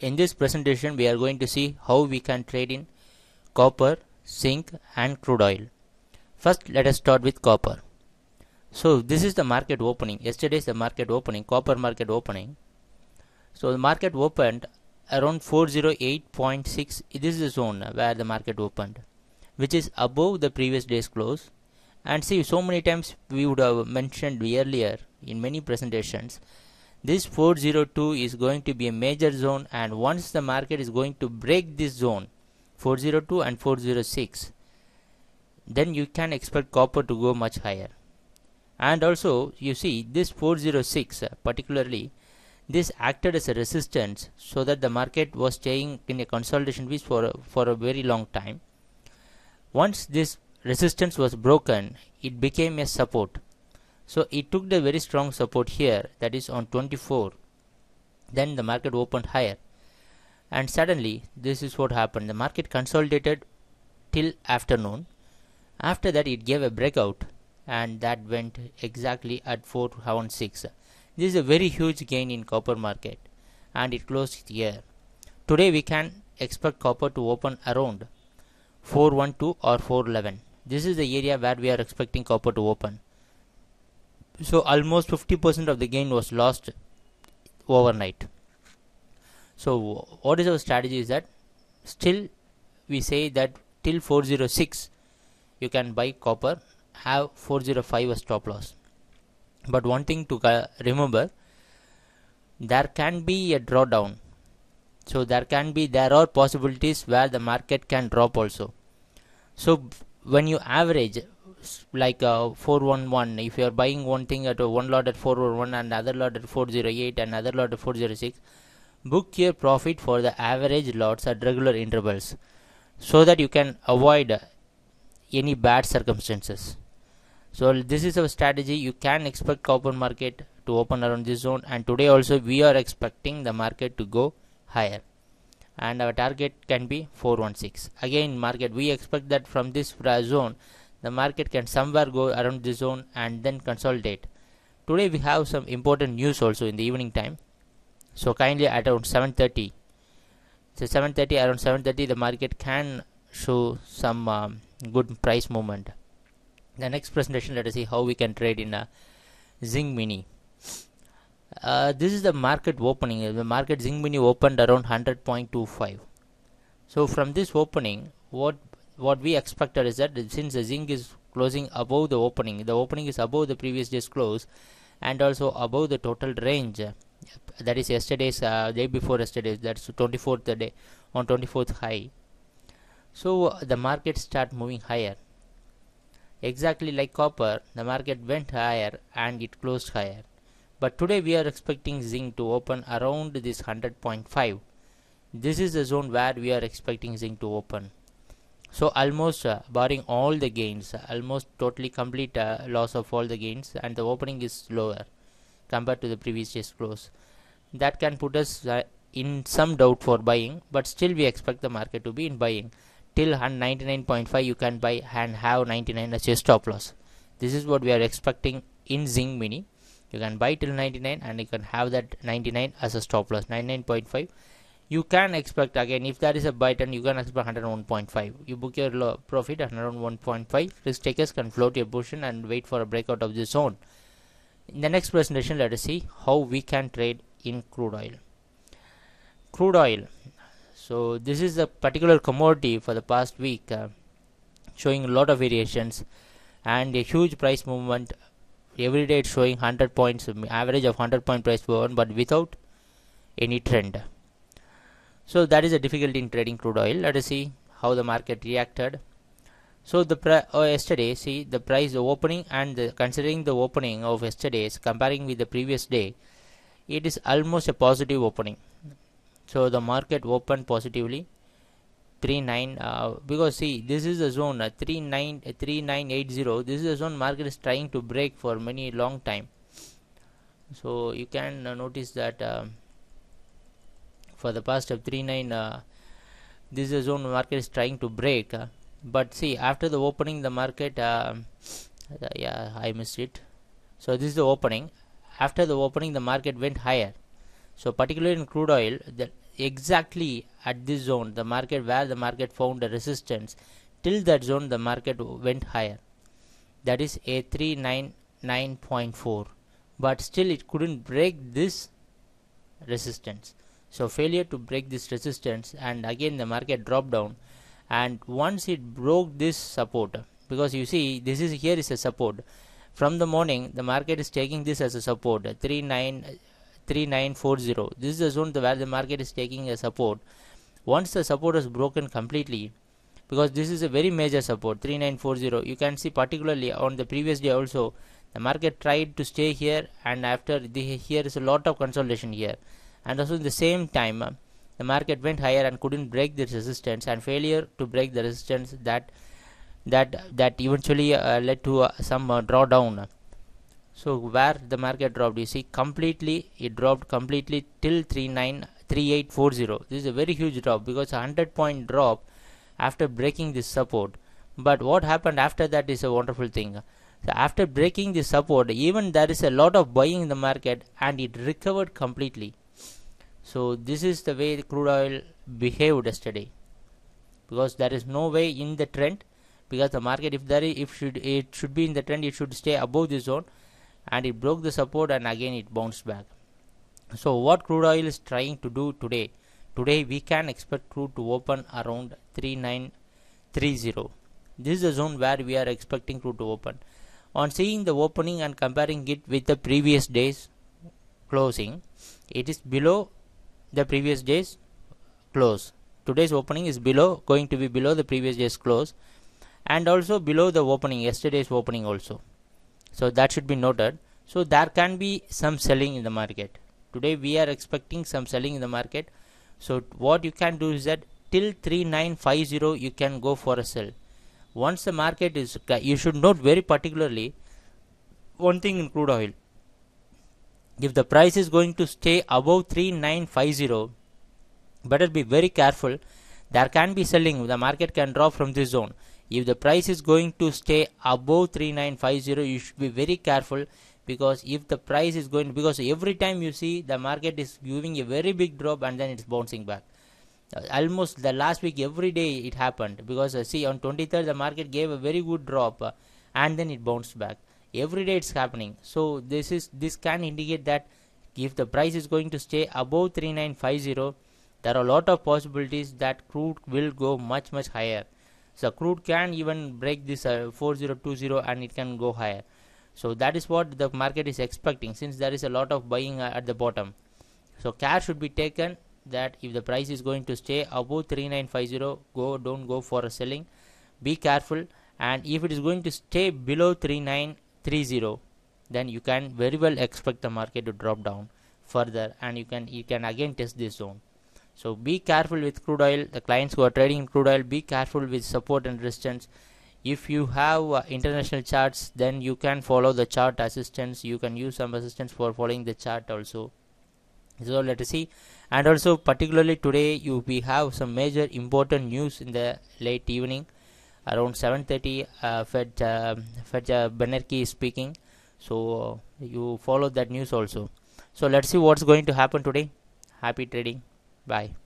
in this presentation we are going to see how we can trade in copper zinc and crude oil first let us start with copper so this is the market opening yesterday is the market opening copper market opening so the market opened around 408.6 this is the zone where the market opened which is above the previous day's close and see so many times we would have mentioned earlier in many presentations this 402 is going to be a major zone and once the market is going to break this zone 402 and 406 then you can expect copper to go much higher and also you see this 406 uh, particularly this acted as a resistance so that the market was staying in a consolidation phase for for a very long time once this resistance was broken it became a support so it took the very strong support here that is on 24 then the market opened higher and suddenly this is what happened the market consolidated till afternoon after that it gave a breakout and that went exactly at 416 this is a very huge gain in copper market and it closed here today we can expect copper to open around 412 or 411 this is the area where we are expecting copper to open so almost 50% of the gain was lost overnight so what is our strategy is that still we say that till 406 you can buy copper have 405 as stop loss but one thing to uh, remember there can be a drawdown so there can be there are possibilities where the market can drop also so when you average like uh, 411 if you are buying one thing at uh, one lot at 411 and other lot at 408 and other lot at 406 book your profit for the average lots at regular intervals so that you can avoid uh, any bad circumstances so this is a strategy you can expect copper market to open around this zone and today also we are expecting the market to go higher and our target can be 416 again market we expect that from this uh, zone the market can somewhere go around this zone and then consolidate today we have some important news also in the evening time so kindly at around 7.30 so 7.30 around 7.30 the market can show some um, good price movement the next presentation let us see how we can trade in a zing mini uh, this is the market opening the market zing mini opened around 100.25 so from this opening what what we expected is that since the zinc is closing above the opening, the opening is above the previous day's close and also above the total range that is yesterday's uh, day before yesterday that's 24th day on 24th high so uh, the market start moving higher exactly like copper the market went higher and it closed higher but today we are expecting zinc to open around this 100.5 this is the zone where we are expecting zinc to open so almost uh, barring all the gains uh, almost totally complete uh, loss of all the gains and the opening is lower compared to the previous day's close that can put us uh, in some doubt for buying but still we expect the market to be in buying till 99.5 you can buy and have 99 as a stop loss this is what we are expecting in Zing Mini you can buy till 99 and you can have that 99 as a stop loss 99.5 you can expect again if that is a buy turn you can expect 101.5 you book your low profit around 101.5 risk takers can float your position and wait for a breakout of the zone in the next presentation let us see how we can trade in crude oil crude oil so this is a particular commodity for the past week uh, showing a lot of variations and a huge price movement every day it's showing 100 points average of 100 point price movement but without any trend so that is a difficulty in trading crude oil let us see how the market reacted so the oh, yesterday see the price the opening and the, considering the opening of yesterday's comparing with the previous day it is almost a positive opening so the market opened positively three uh, because see this is the zone uh, nine uh, 3980 this is the zone market is trying to break for many long time so you can uh, notice that um, for the past of 39 uh, this is zone market is trying to break uh, but see after the opening the market uh, yeah I missed it so this is the opening after the opening the market went higher so particularly in crude oil the exactly at this zone the market where the market found a resistance till that zone the market went higher that is a 399.4 but still it couldn't break this resistance so failure to break this resistance and again the market dropped down and once it broke this support because you see this is here is a support from the morning the market is taking this as a support 393940. 3940 this is the zone where the market is taking a support once the support is broken completely because this is a very major support 3940 you can see particularly on the previous day also the market tried to stay here and after the, here is a lot of consolidation here and also in the same time uh, the market went higher and couldn't break this resistance and failure to break the resistance that that that eventually uh, led to uh, some uh, drawdown so where the market dropped you see completely it dropped completely till 393840 this is a very huge drop because a 100 point drop after breaking this support but what happened after that is a wonderful thing so after breaking this support even there is a lot of buying in the market and it recovered completely so this is the way the crude oil behaved yesterday because there is no way in the trend because the market if there is, if should it should be in the trend it should stay above the zone and it broke the support and again it bounced back so what crude oil is trying to do today today we can expect crude to open around 3930 this is the zone where we are expecting crude to open on seeing the opening and comparing it with the previous days closing it is below the previous day's close today's opening is below going to be below the previous day's close and also below the opening yesterday's opening also so that should be noted so there can be some selling in the market today we are expecting some selling in the market so what you can do is that till 3950 you can go for a sell once the market is you should note very particularly one thing in crude oil if the price is going to stay above 3950 better be very careful there can be selling the market can drop from this zone if the price is going to stay above 3950 you should be very careful because if the price is going because every time you see the market is giving a very big drop and then it's bouncing back almost the last week every day it happened because uh, see on 23rd the market gave a very good drop uh, and then it bounced back every day it's happening so this is this can indicate that if the price is going to stay above 3950 there are a lot of possibilities that crude will go much much higher so crude can even break this uh, 4020 and it can go higher so that is what the market is expecting since there is a lot of buying uh, at the bottom so care should be taken that if the price is going to stay above 3950 go don't go for a selling be careful and if it is going to stay below 39 30 then you can very well expect the market to drop down further and you can you can again test this zone so be careful with crude oil the clients who are trading in crude oil be careful with support and resistance if you have uh, international charts then you can follow the chart assistance you can use some assistance for following the chart also so let us see and also particularly today you we have some major important news in the late evening around 7:30 uh, Fed uh, Fed uh, Banerjee is speaking. So you follow that news also. So let's see what's going to happen today. Happy trading. Bye.